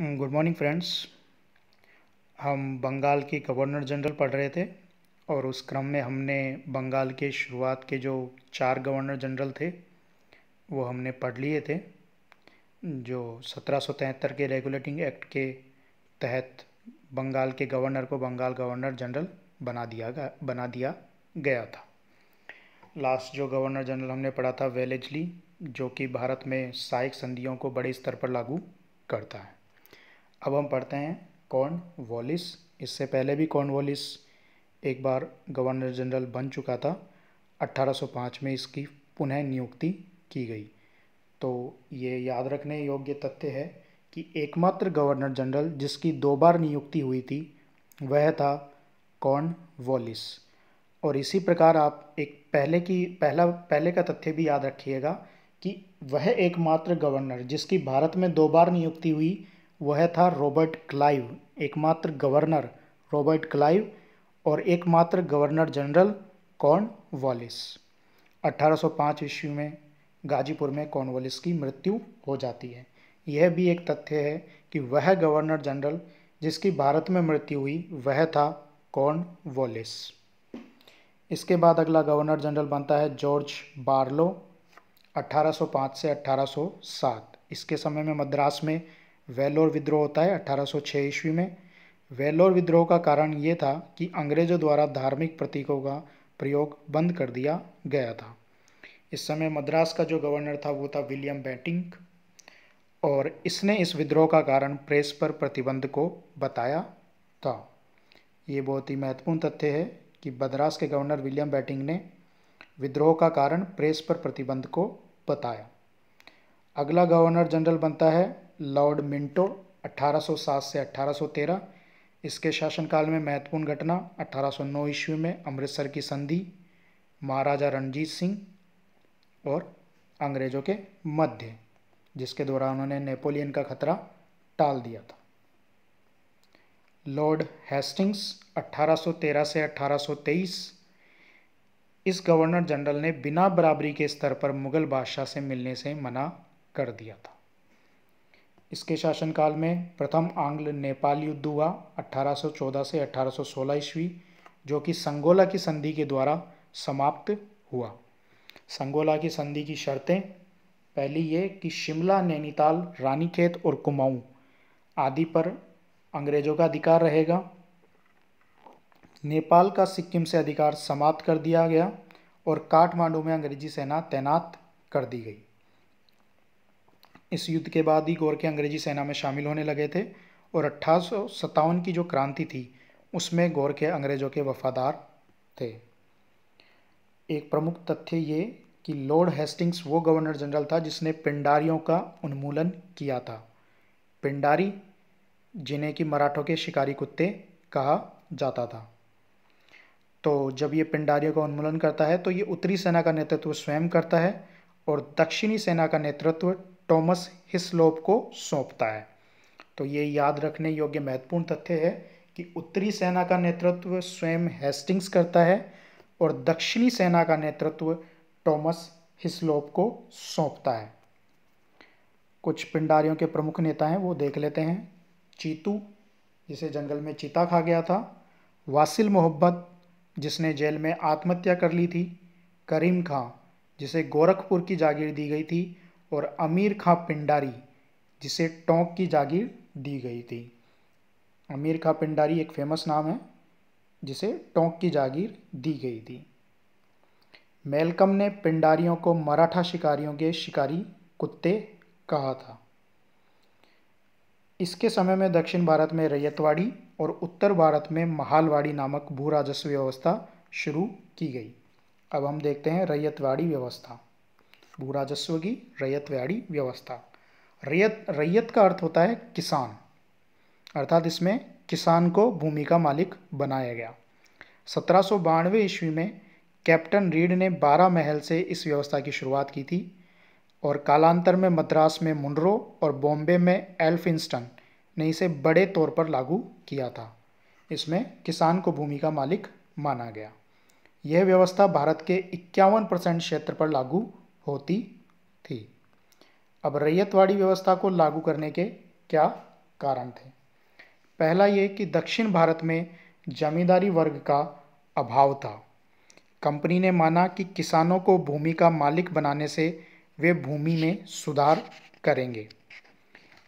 good morning friends हम बंगाल के governor general पढ़ रहे थे और उस क्रम में हमने बंगाल के शुरुआत के जो चार गवर्नर जनरल थे वो हमने पढ़ लिए थे जो सत्रह के रेगुलेटिंग एक्ट के तहत बंगाल के गवर्नर को बंगाल गवर्नर जनरल बना दिया गया बना दिया गया था लास्ट जो गवर्नर जनरल हमने पढ़ा था वेलेजली जो कि भारत में सहायक संधियों को बड़े स्तर पर लागू करता है अब हम पढ़ते हैं कॉर्न वॉलिस इससे पहले भी कॉर्न वॉलिस एक बार गवर्नर जनरल बन चुका था 1805 में इसकी पुनः नियुक्ति की गई तो ये याद रखने योग्य तथ्य है कि एकमात्र गवर्नर जनरल जिसकी दो बार नियुक्ति हुई थी वह था कॉर्न वॉलिस और इसी प्रकार आप एक पहले की पहला पहले का तथ्य भी याद रखिएगा कि वह एकमात्र गवर्नर जिसकी भारत में दो बार नियुक्ति हुई वह था रॉबर्ट क्लाइव एकमात्र गवर्नर रॉबर्ट क्लाइव और एकमात्र गवर्नर जनरल कॉर्न वॉलिस 1805 ईस्वी में गाजीपुर में कॉर्नवालिस की मृत्यु हो जाती है यह भी एक तथ्य है कि वह गवर्नर जनरल जिसकी भारत में मृत्यु हुई वह था कॉर्न वॉलिस इसके बाद अगला गवर्नर जनरल बनता है जॉर्ज बार्लो 1805 से 1807 इसके समय में मद्रास में वेलोर विद्रोह होता है 1806 ईस्वी में वेलोर विद्रोह का कारण ये था कि अंग्रेजों द्वारा धार्मिक प्रतीकों का प्रयोग बंद कर दिया गया था इस समय मद्रास का जो गवर्नर था वो था विलियम बैटिंग और इसने इस विद्रोह का कारण प्रेस पर प्रतिबंध को बताया था ये बहुत ही महत्वपूर्ण तथ्य है कि मद्रास के गवर्नर विलियम बैटिंग ने विद्रोह का कारण प्रेस पर प्रतिबंध को बताया अगला गवर्नर जनरल बनता है लॉर्ड मिंटो 1807 से 1813 इसके शासनकाल में महत्वपूर्ण घटना 1809 ईस्वी में अमृतसर की संधि महाराजा रणजीत सिंह और अंग्रेज़ों के मध्य जिसके दौरान उन्होंने नेपोलियन का खतरा टाल दिया था लॉर्ड हेस्टिंग्स 1813 से 1823 इस गवर्नर जनरल ने बिना बराबरी के स्तर पर मुग़ल बादशाह से मिलने से मना कर दिया था इसके शासनकाल में प्रथम आंग्ल नेपाल युद्ध हुआ 1814 से 1816 ईस्वी जो कि संगोला की संधि के द्वारा समाप्त हुआ संगोला की संधि की शर्तें पहली ये कि शिमला नैनीताल रानीखेत और कुमाऊं आदि पर अंग्रेजों का अधिकार रहेगा नेपाल का सिक्किम से अधिकार समाप्त कर दिया गया और काठमांडू में अंग्रेजी सेना तैनात कर दी गई इस युद्ध के बाद ही गोरखे अंग्रेजी सेना में शामिल होने लगे थे और अट्ठारह की जो क्रांति थी उसमें गोरखे अंग्रेज़ों के वफादार थे एक प्रमुख तथ्य ये कि लॉर्ड हेस्टिंग्स वो गवर्नर जनरल था जिसने पिंडारियों का उन्मूलन किया था पिंडारी जिन्हें कि मराठों के शिकारी कुत्ते कहा जाता था तो जब ये पिंडारियों का उन्मूलन करता है तो ये उत्तरी सेना का नेतृत्व स्वयं करता है और दक्षिणी सेना का नेतृत्व टॉमस हिस्लोप को सौंपता है तो ये याद रखने योग्य महत्वपूर्ण तथ्य है कि उत्तरी सेना का नेतृत्व स्वयं हेस्टिंग्स करता है और दक्षिणी सेना का नेतृत्व टॉमस हिस्लोप को सौंपता है कुछ पिंडारियों के प्रमुख नेता हैं वो देख लेते हैं चीतू जिसे जंगल में चीता खा गया था वासिल मोहब्बत जिसने जेल में आत्महत्या कर ली थी करीम खां जिसे गोरखपुर की जागीर दी गई थी और अमीर खां पिंडारी जिसे टोंक की जागीर दी गई थी अमीर खां पिंडारी एक फेमस नाम है जिसे टोंक की जागीर दी गई थी मेलकम ने पिंडारियों को मराठा शिकारियों के शिकारी कुत्ते कहा था इसके समय में दक्षिण भारत में रैयतवाड़ी और उत्तर भारत में महालवाड़ी नामक भू राजस्व व्यवस्था शुरू की गई अब हम देखते हैं रैयतवाड़ी व्यवस्था भू राजस्व की रैयत व्याड़ी व्यवस्था रैयत रैयत का अर्थ होता है किसान अर्थात इसमें किसान को भूमि का मालिक बनाया गया सत्रह सौ बानवे ईस्वी में कैप्टन रीड ने बारह महल से इस व्यवस्था की शुरुआत की थी और कालांतर में मद्रास में मुनरो और बॉम्बे में एल्फिंस्टन ने इसे बड़े तौर पर लागू किया था इसमें किसान को भूमि का मालिक माना गया यह व्यवस्था भारत के इक्यावन परसेंट क्षेत्र पर लागू होती थी अब रैयतवाड़ी व्यवस्था को लागू करने के क्या कारण थे पहला ये कि दक्षिण भारत में जमींदारी वर्ग का अभाव था कंपनी ने माना कि किसानों को भूमि का मालिक बनाने से वे भूमि में सुधार करेंगे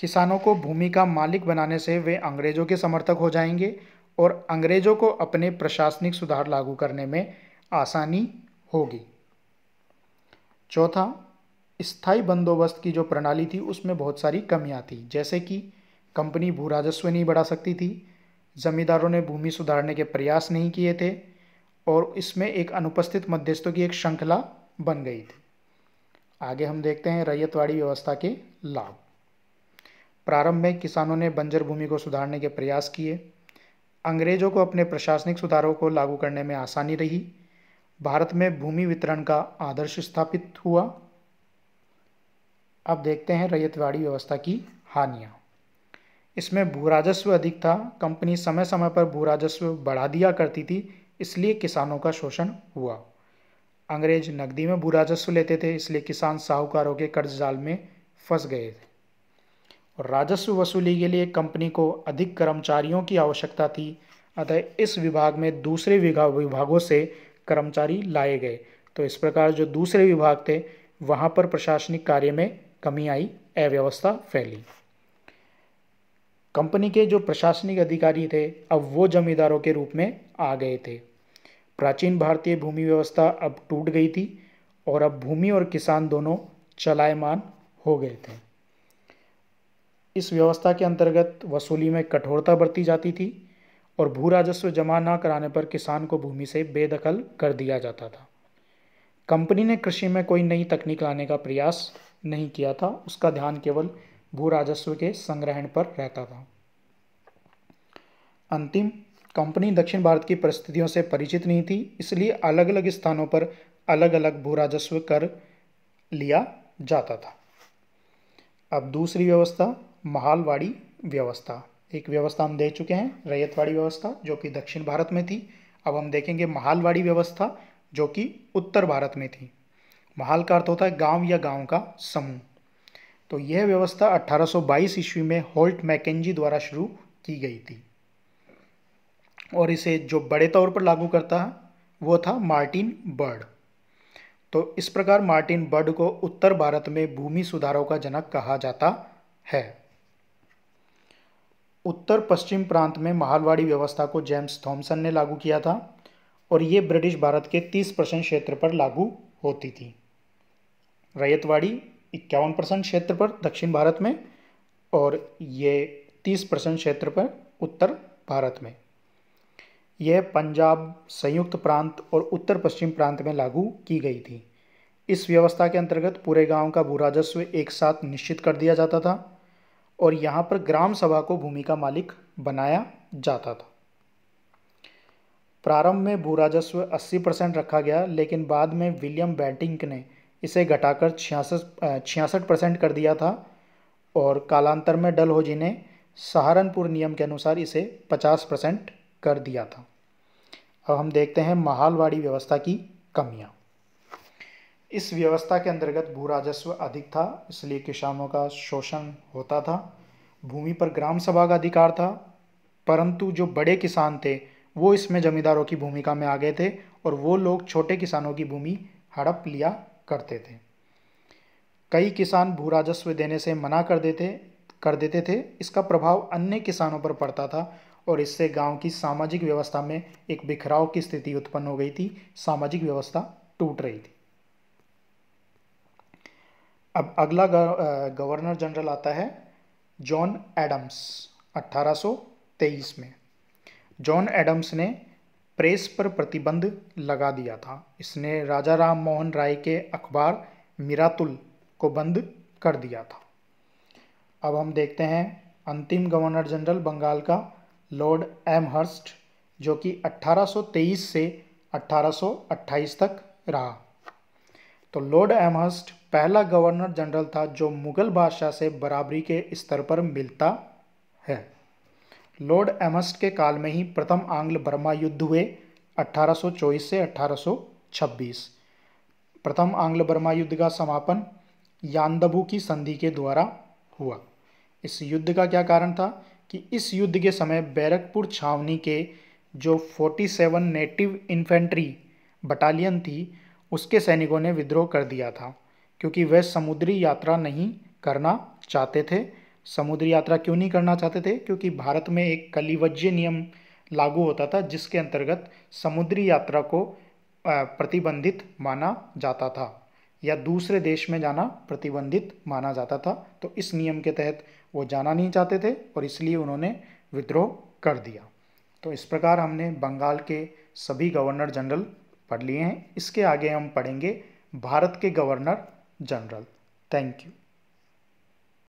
किसानों को भूमि का मालिक बनाने से वे अंग्रेज़ों के समर्थक हो जाएंगे और अंग्रेज़ों को अपने प्रशासनिक सुधार लागू करने में आसानी होगी चौथा स्थायी बंदोबस्त की जो प्रणाली थी उसमें बहुत सारी कमियां थी जैसे कि कंपनी भू राजस्व नहीं बढ़ा सकती थी ज़मींदारों ने भूमि सुधारने के प्रयास नहीं किए थे और इसमें एक अनुपस्थित मध्यस्थों की एक श्रृंखला बन गई थी आगे हम देखते हैं रैयतवाड़ी व्यवस्था के लाभ प्रारंभ में किसानों ने बंजर भूमि को सुधारने के प्रयास किए अंग्रेजों को अपने प्रशासनिक सुधारों को लागू करने में आसानी रही भारत में भूमि वितरण का आदर्श स्थापित हुआ अब देखते हैं रैयतवाड़ी व्यवस्था की हानियाँ इसमें भू राजस्व अधिक था कंपनी समय समय पर भू राजस्व बढ़ा दिया करती थी इसलिए किसानों का शोषण हुआ अंग्रेज नकदी में भू राजस्व लेते थे इसलिए किसान साहूकारों के कर्ज जाल में फंस गए थे और राजस्व वसूली के लिए कंपनी को अधिक कर्मचारियों की आवश्यकता थी अतः इस विभाग में दूसरे विभागों से कर्मचारी लाए गए तो इस प्रकार जो दूसरे विभाग थे वहाँ पर प्रशासनिक कार्य में कमी आई अव्यवस्था फैली कंपनी के जो प्रशासनिक अधिकारी थे अब वो जमींदारों के रूप में आ गए थे प्राचीन भारतीय भूमि व्यवस्था अब टूट गई थी और अब भूमि और किसान दोनों चलायमान हो गए थे इस व्यवस्था के अंतर्गत वसूली में कठोरता बरती जाती थी और भू राजस्व जमा न कराने पर किसान को भूमि से बेदखल कर दिया जाता था कंपनी ने कृषि में कोई नई तकनीक लाने का प्रयास नहीं किया था उसका ध्यान केवल भू राजस्व के संग्रहण पर रहता था अंतिम कंपनी दक्षिण भारत की परिस्थितियों से परिचित नहीं थी इसलिए अलग अलग स्थानों पर अलग अलग भू राजस्व कर लिया जाता था अब दूसरी व्यवस्था महालवाड़ी व्यवस्था एक व्यवस्था हम दे चुके हैं रैयतवाड़ी व्यवस्था जो कि दक्षिण भारत में थी अब हम देखेंगे महालवाड़ी व्यवस्था जो कि उत्तर भारत में थी महाल का अर्थ होता है गांव या गांव का समूह तो यह व्यवस्था 1822 ईस्वी में होल्ट मैकेजी द्वारा शुरू की गई थी और इसे जो बड़े तौर पर लागू करता है वो था मार्टिन बर्ड तो इस प्रकार मार्टिन बर्ड को उत्तर भारत में भूमि सुधारों का जनक कहा जाता है उत्तर पश्चिम प्रांत में महालवाड़ी व्यवस्था को जेम्स थॉमसन ने लागू किया था और ये ब्रिटिश भारत के 30 परसेंट क्षेत्र पर लागू होती थी रैयतवाड़ी इक्यावन परसेंट क्षेत्र पर दक्षिण भारत में और ये 30 परसेंट क्षेत्र पर उत्तर भारत में यह पंजाब संयुक्त प्रांत और उत्तर पश्चिम प्रांत में लागू की गई थी इस व्यवस्था के अंतर्गत पूरे गांव का भू राजस्व एक साथ निश्चित कर दिया जाता था और यहाँ पर ग्राम सभा को भूमि का मालिक बनाया जाता था प्रारंभ में भू राजस्व अस्सी परसेंट रखा गया लेकिन बाद में विलियम बैटिंक ने इसे घटाकर छियासठ छियासठ परसेंट कर दिया था और कालांतर में डलहोजी ने सहारनपुर नियम के अनुसार इसे पचास परसेंट कर दिया था अब हम देखते हैं महालवाड़ी व्यवस्था की कमियाँ इस व्यवस्था के अंतर्गत भू राजस्व अधिक था इसलिए किसानों का शोषण होता था भूमि पर ग्राम सभा का अधिकार था परंतु जो बड़े किसान थे वो इसमें जमींदारों की भूमिका में आ गए थे और वो लोग छोटे किसानों की भूमि हड़प लिया करते थे कई किसान भू राजस्व देने से मना कर देते कर देते थे इसका प्रभाव अन्य किसानों पर पड़ता था और इससे गांव की सामाजिक व्यवस्था में एक बिखराव की स्थिति उत्पन्न हो गई थी सामाजिक व्यवस्था टूट रही थी अब अगला गवर्नर जनरल आता है जॉन एडम्स 1823 में जॉन एडम्स ने प्रेस पर प्रतिबंध लगा दिया था इसने राजा राम मोहन राय के अखबार मिरातुल को बंद कर दिया था अब हम देखते हैं अंतिम गवर्नर जनरल बंगाल का लॉर्ड एम हर्स्ट जो कि 1823 से 1828 तक रहा तो लॉर्ड एमहस्ट पहला गवर्नर जनरल था जो मुगल बादशाह से बराबरी के स्तर पर मिलता है लॉर्ड एमहस्ट के काल में ही प्रथम आंग्ल बर्मा युद्ध हुए 1824 से 1826 प्रथम आंग्ल बर्मा युद्ध का समापन यानदबू की संधि के द्वारा हुआ इस युद्ध का क्या कारण था कि इस युद्ध के समय बैरकपुर छावनी के जो 47 नेटिव इन्फेंट्री बटालियन थी उसके सैनिकों ने विद्रोह कर दिया था क्योंकि वे समुद्री यात्रा नहीं करना चाहते थे समुद्री यात्रा क्यों नहीं करना चाहते थे क्योंकि भारत में एक कलिवज्य नियम लागू होता था जिसके अंतर्गत समुद्री यात्रा को प्रतिबंधित माना जाता था या दूसरे देश में जाना प्रतिबंधित माना जाता था तो इस नियम के तहत वो जाना नहीं चाहते थे और इसलिए उन्होंने विद्रोह कर दिया तो इस प्रकार हमने बंगाल के सभी गवर्नर जनरल पढ़ लिए हैं इसके आगे हम पढ़ेंगे भारत के गवर्नर जनरल थैंक यू